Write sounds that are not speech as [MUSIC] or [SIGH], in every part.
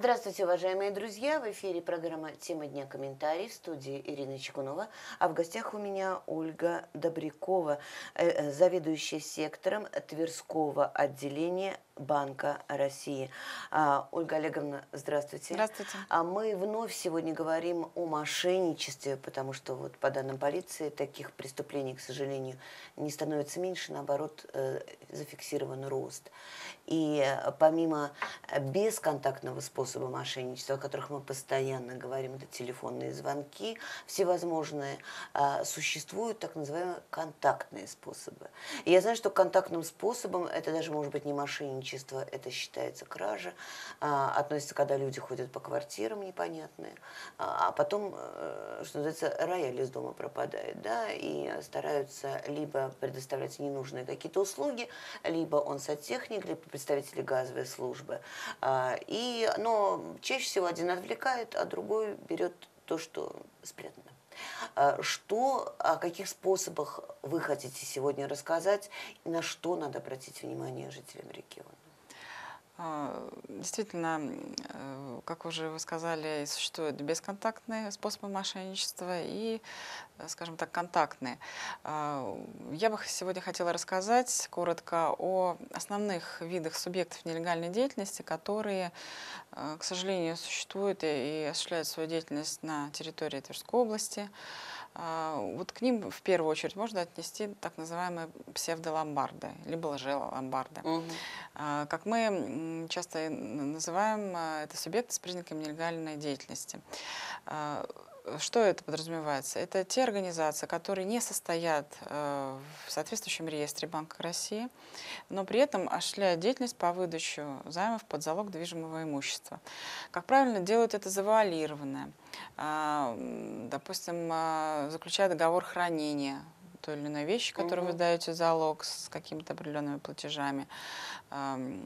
Здравствуйте, уважаемые друзья! В эфире программа «Тема дня. Комментарий» в студии Ирина Чекунова. А в гостях у меня Ольга Добрякова, э, э, заведующая сектором Тверского отделения Банка России. А, Ольга Олеговна, здравствуйте. Здравствуйте. А мы вновь сегодня говорим о мошенничестве, потому что вот по данным полиции таких преступлений, к сожалению, не становится меньше, наоборот, э, зафиксирован рост. И помимо бесконтактного способа способы мошенничества, о которых мы постоянно говорим, это телефонные звонки, всевозможные, а, существуют так называемые контактные способы. И я знаю, что контактным способом, это даже может быть не мошенничество, это считается кража, а, относится, когда люди ходят по квартирам непонятные, а, а потом, э, что называется, рояль из дома пропадает, да, и стараются либо предоставлять ненужные какие-то услуги, либо он сотехник, либо представители газовой службы. И, ну, но чаще всего один отвлекает, а другой берет то, что спрятано. А, что, о каких способах вы хотите сегодня рассказать на что надо обратить внимание жителям региона? А, действительно, э, как уже вы сказали, существуют бесконтактные способы мошенничества и, э, скажем так, контактные. А, я бы сегодня хотела рассказать коротко о основных видах субъектов нелегальной деятельности, которые, э, к сожалению, существуют и осуществляют свою деятельность на территории Тверской области. А, вот к ним в первую очередь можно отнести так называемые псевдоломбарды, либо лжеломбарды. Угу. Как мы часто называем, а, это субъекты с признаками нелегальной деятельности. Э, что это подразумевается? Это те организации, которые не состоят э, в соответствующем реестре Банка России, но при этом осуществляют деятельность по выдаче займов под залог движимого имущества. Как правильно делают это завуалированное? А, допустим, э, заключая договор хранения той или иной вещи, которую угу. вы даете залог с какими-то определенными платежами. Э,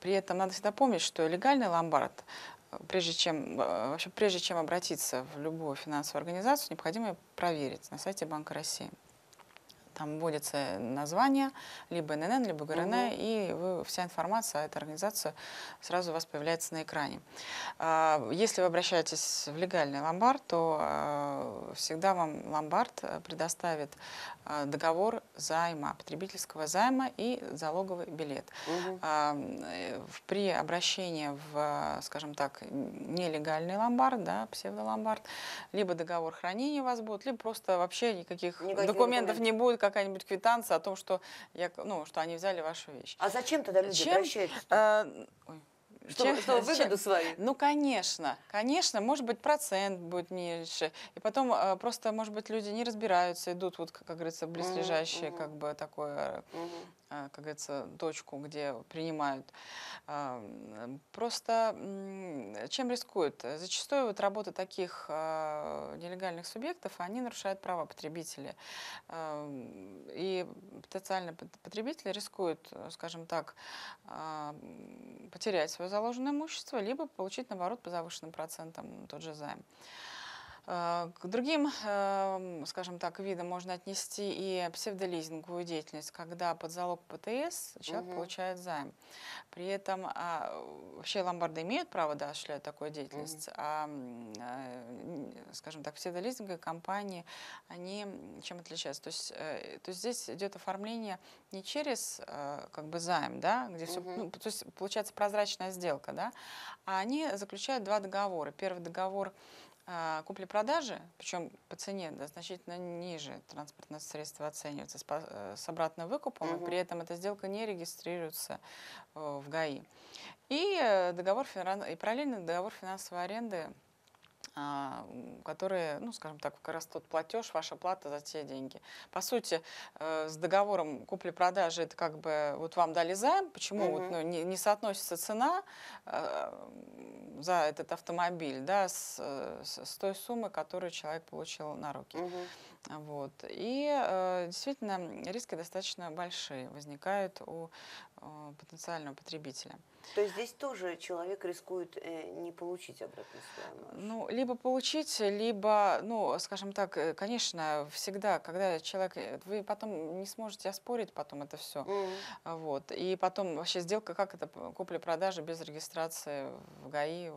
при этом надо всегда помнить, что легальный ломбард прежде чем, э, вообще, прежде чем обратиться в любую финансовую организацию, необходимо проверить на сайте Банка России. Там вводится название, либо ННН, либо ну ГРН, угу. Э, и вы, вся информация о этой организации сразу у вас появляется на экране. А, если вы обращаетесь в легальный ломбард, то а, всегда вам ломбард э, предоставит а, договор займа, потребительского займа и залоговый билет. Угу. При обращении в, скажем так, нелегальный ломбард, да, псевдоломбард, либо договор хранения у вас будет, либо просто вообще никаких, никаких документов, документов не будет, как какая-нибудь квитанция о том, что, я, ну, что они взяли вашу вещь. А зачем тогда люди Чем? обращаются? А, [LAUGHS] Что, чем, что выгоду чем? свою? Ну, конечно, конечно, может быть, процент будет меньше. И потом э, просто, может быть, люди не разбираются, идут, вот, как, как говорится, близлежащие, mm -hmm. как бы такое. Mm -hmm. Э, как говорится, точку, где принимают. Эм, просто чем рискуют? Зачастую вот работы таких э, нелегальных субъектов, они нарушают права потребителей. Эм, и потенциально потребители рискуют, скажем так, эм, потерять свое заложенное имущество, либо получить, наоборот, по завышенным процентам тот же займ. Э, к другим, эм, скажем так, видам можно отнести и псевдолизинговую деятельность, когда под залог ПТС человек угу. получает займ. При этом а, вообще ломбарды имеют право да, осуществлять такую деятельность, угу. а, скажем так, псевдолизинговые компании, они чем отличаются? То есть, э, то есть здесь идет оформление не через э, как бы займ, да, где все, угу. ну, то есть получается прозрачная сделка, да, а они заключают два договора. Первый договор а, купли-продажи, причем по цене да, значительно ниже транспортное средство оценивается с, э, с обратным выкупом, угу. и при этом эта сделка не регистрируется э, в ГАИ. И, э, договор, и параллельно договор финансовой аренды а, которые, ну, скажем так, как раз тот платеж, ваша плата за те деньги. По сути, э, с договором купли-продажи это как бы вот вам дали займ, почему угу. вот, ну, не, не соотносится цена а, за этот автомобиль, да, э, с, с, той суммы, которую человек получил на руки. Угу. Вот. И э, действительно риски достаточно большие возникают у Э, потенциального потребителя. То есть здесь тоже человек рискует э, не получить обратную свою Ну, либо получить, либо, ну, скажем так, э, конечно, всегда, когда человек, вы потом не сможете оспорить потом это все, mm -hmm. вот, и потом вообще сделка, как это, купли-продажи без регистрации в ГАИ,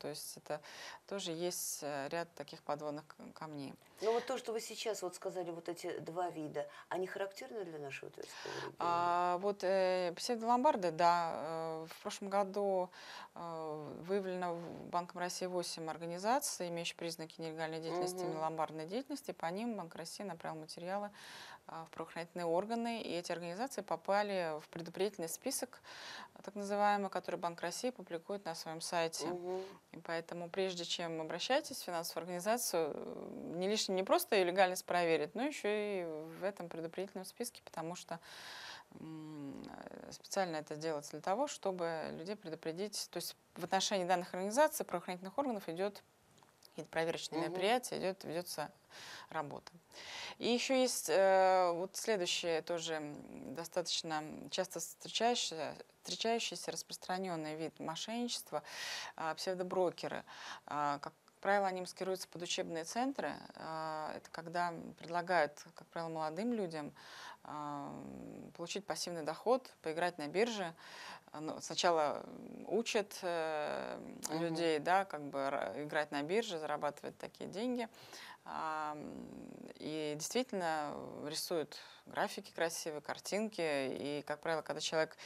то есть это тоже есть ряд таких подводных камней. Ну вот то, что вы сейчас вот сказали, вот эти два вида, они характерны для нашего тверского а, региона? А, вот э, псевдоломбарды, да, э, в прошлом году э, выявлено в Банком России 8 организаций, имеющих признаки нелегальной деятельности, угу. ломбардной деятельности. По ним Банк России направил материалы э, в правоохранительные органы, и эти организации попали в предупредительный список, так называемый, который Банк России публикует на своем сайте. Угу. И поэтому прежде чем обращайтесь в финансовую организацию, не лишним не просто ее легальность проверить, но еще и в этом предупредительном списке, потому что Э, специально это делается для того, чтобы людей предупредить. То есть в отношении данных организаций, правоохранительных органов идет какие-то проверочные угу. мероприятия, идет, ведется работа. И еще есть э, вот следующее тоже достаточно часто встречающееся, встречающийся распространенный вид мошенничества, э, псевдоброкеры, э, как правило, они маскируются под учебные центры. А, это когда предлагают, как правило, молодым людям а, получить пассивный доход, поиграть на бирже. А, ну, сначала учат угу. людей, да, как бы играть на бирже, зарабатывать такие деньги. И действительно рисуют графики красивые, картинки. И, как правило, когда человек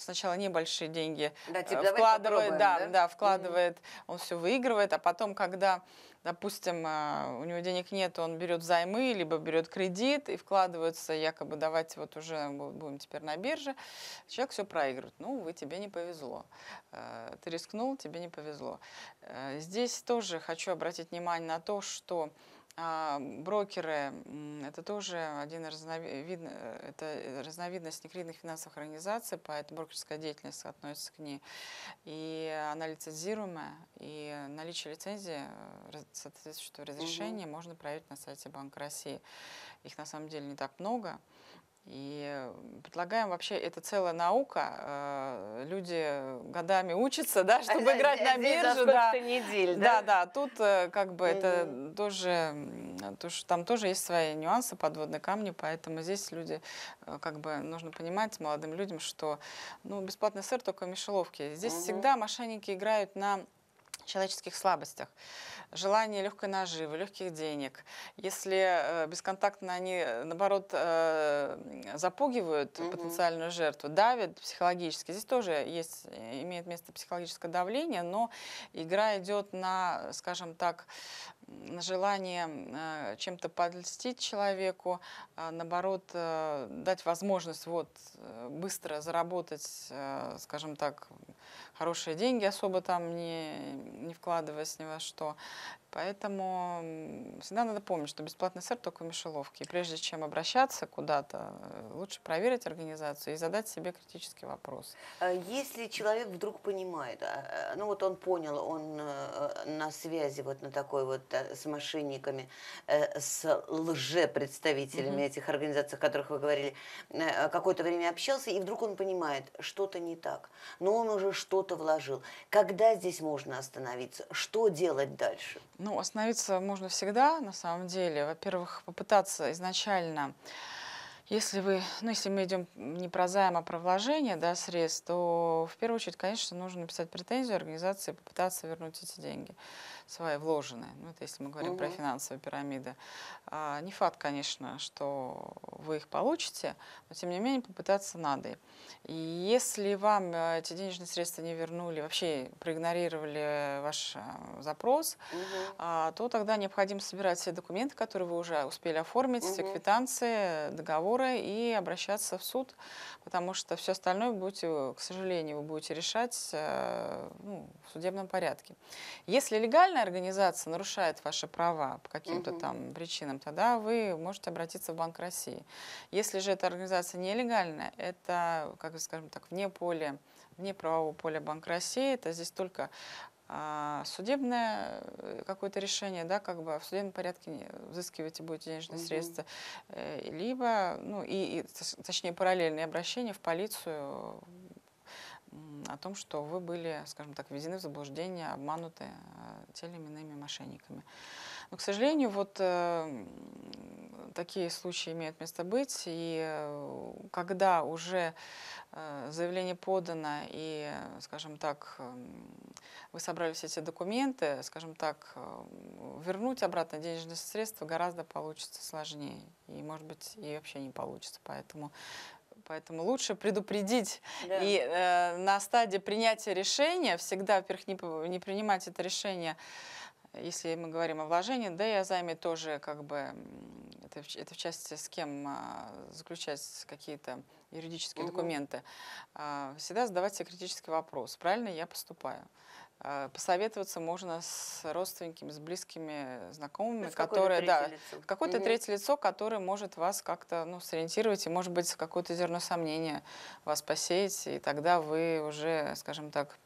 сначала небольшие деньги да, э, типа, вкладывает, да, да? Да, вкладывает, mm -hmm. он все выигрывает, а потом, когда, допустим, э, у него денег нет, он берет займы, либо берет кредит и вкладывается, якобы давайте вот уже э, будем теперь на бирже, человек все проигрывает. Ну, вы тебе не повезло. Ты рискнул, тебе не повезло. Здесь тоже хочу обратить внимание на то, что а, брокеры – это тоже один разновид, э, это разновидность некредитных финансовых организаций, поэтому брокерская деятельность относится к ней. И она лицензируемая, и наличие лицензии э, соответствующего разрешения угу. можно проверить на сайте Банка России. Их на самом деле не так много. И предлагаем вообще, это целая наука. Э, люди годами учатся, да, [LAUGHS] чтобы играть на бирже. Да. Недель, да? да, Тут э, как бы это тоже, то, что там тоже есть свои нюансы, подводные камни, поэтому здесь люди, э, как бы нужно понимать молодым людям, что ну, бесплатный сыр только в мишеловке. Здесь всегда мошенники играют на человеческих слабостях. Желание легкой наживы, легких денег. Если э, бесконтактно они, э, наоборот, э, запугивают угу. потенциальную жертву, давят психологически. Здесь тоже есть, имеет место психологическое давление, но игра идет на, скажем так, на желание чем-то подльстить человеку, а, наоборот, дать возможность вот быстро заработать, скажем так, хорошие деньги особо там не, не вкладываясь ни во что. Поэтому всегда надо помнить, что бесплатный сыр только в мишеловке. И прежде чем обращаться куда-то, э, лучше проверить организацию и задать себе критический вопрос. А если человек вдруг понимает, а, а, ну вот он понял, он э, на связи вот на такой вот э, с мошенниками, с лжепредставителями mm-hmm. этих организаций, о которых вы говорили, какое-то время общался, и вдруг он понимает, что-то не так, но он уже что-то вложил. Когда здесь можно остановиться? Что делать дальше? Ну, остановиться можно всегда, на самом деле. Во-первых, попытаться изначально если вы, ну, если мы идем не про займ, а про вложение да, средств, то в первую очередь, конечно, нужно написать претензию организации попытаться вернуть эти деньги свои вложенные. Ну, это если мы говорим угу. про финансовые пирамиды. А, не факт, конечно, что вы их получите, но тем не менее попытаться надо. И если вам э, эти денежные средства не вернули, вообще проигнорировали ваш э, запрос, угу. а, то тогда необходимо собирать все документы, которые вы уже успели оформить, угу. все квитанции, договор прокурора и обращаться в суд, потому что все остальное будете, э, к сожалению, вы будете решать э, ну, в судебном порядке. Если легальная организация нарушает ваши права по каким-то угу. там причинам, тогда вы можете обратиться в Банк России. Если же эта организация нелегальная, это, как скажем так, вне поля вне правового поля Банк России. Это здесь только а, судебное э, какое-то решение, да, как бы а в судебном порядке взыскиваете будете денежные угу. средства, э, либо, ну, и, и, точнее, параллельные обращения в полицию, о том, что вы были, скажем так, введены в заблуждение, обмануты э, теми или иными мошенниками. Но, к сожалению, вот э, такие случаи имеют место быть, и э, когда уже э, заявление подано, и, э, скажем так, вы собрали все эти документы, скажем так, э, вернуть обратно денежные средства гораздо получится сложнее, и, может быть, и вообще не получится. Поэтому Поэтому лучше предупредить. Да. И э, на стадии принятия решения всегда, во-первых, не, не принимать это решение, если мы говорим о вложении, да и о займе тоже, как бы, это, это в части с кем а, заключать какие-то юридические угу. документы, а, всегда задавать себе критический вопрос, правильно я поступаю. А, посоветоваться можно с родственниками, с близкими, э, знакомыми, которые, да, какое-то угу. третье лицо, которое может вас как-то ну, сориентировать и, может быть, какое-то зерно сомнения вас посеять, и тогда вы уже, скажем так,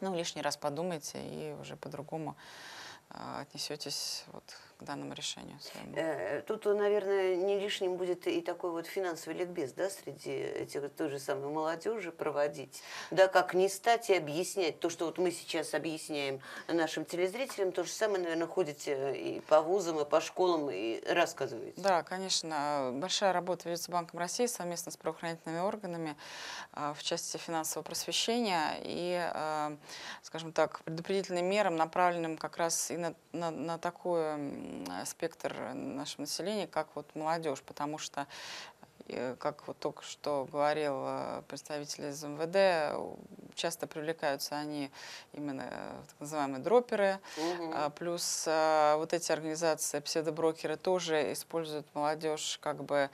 ну, лишний раз подумайте и уже по-другому э, отнесетесь вот, к данному решению своему. Э, тут, наверное, не лишним будет и такой вот финансовый ликбез, да, среди этих той же самой молодежи проводить, да, как не стать и объяснять то, что вот мы сейчас объясняем нашим телезрителям, то же самое, наверное, ходите э, и по вузам, и по школам, и рассказываете. Да, конечно, большая работа ведется Банком России совместно с правоохранительными органами а, в части финансового просвещения и, а, скажем так, предупредительным мерам, направленным как раз и на, на, на такую спектр нашего населения, как вот молодежь, потому что э, как вот только что говорил э, представитель из МВД, часто привлекаются они именно э, так называемые дроперы, угу. плюс вот эти организации, псевдоброкеры тоже используют молодежь как бы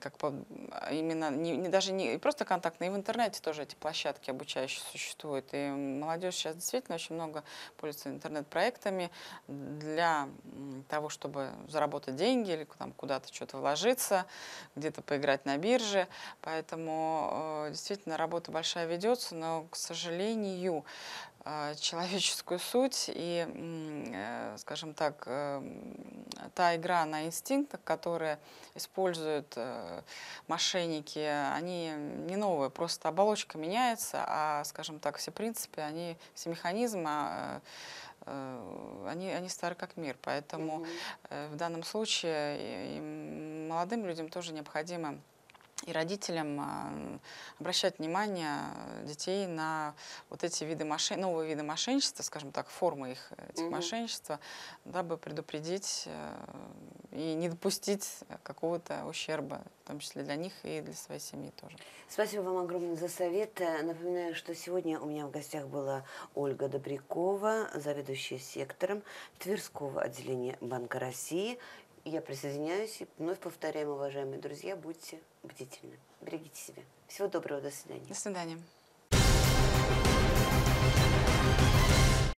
как по, а, именно не, не даже не просто контактные, и в интернете тоже эти площадки обучающие существуют. И молодежь сейчас действительно очень много пользуется интернет-проектами для того, чтобы заработать деньги или там, куда-то что-то вложиться, где-то поиграть на бирже. Поэтому э, действительно работа большая ведется, но, к сожалению, а, человеческую суть и, э, скажем так, эм, та игра на инстинктах, которые используют э, мошенники, они не новые, просто оболочка меняется, а, скажем так, все принципы, они, все механизмы, а, э, они, они стары как мир, поэтому mm -hmm. в данном случае молодым людям тоже необходимо и родителям э, обращать внимание детей на вот эти виды мошен... новые виды мошенничества, скажем так, формы их э, этих угу. мошенничества, дабы предупредить э, и не допустить какого-то ущерба, в том числе для них и для своей семьи тоже. Спасибо вам огромное за совет. Напоминаю, что сегодня у меня в гостях была Ольга Добрякова, заведующая сектором Тверского отделения Банка России, я присоединяюсь и вновь повторяем, уважаемые друзья, будьте бдительны. Берегите себя. Всего доброго, до свидания. До свидания.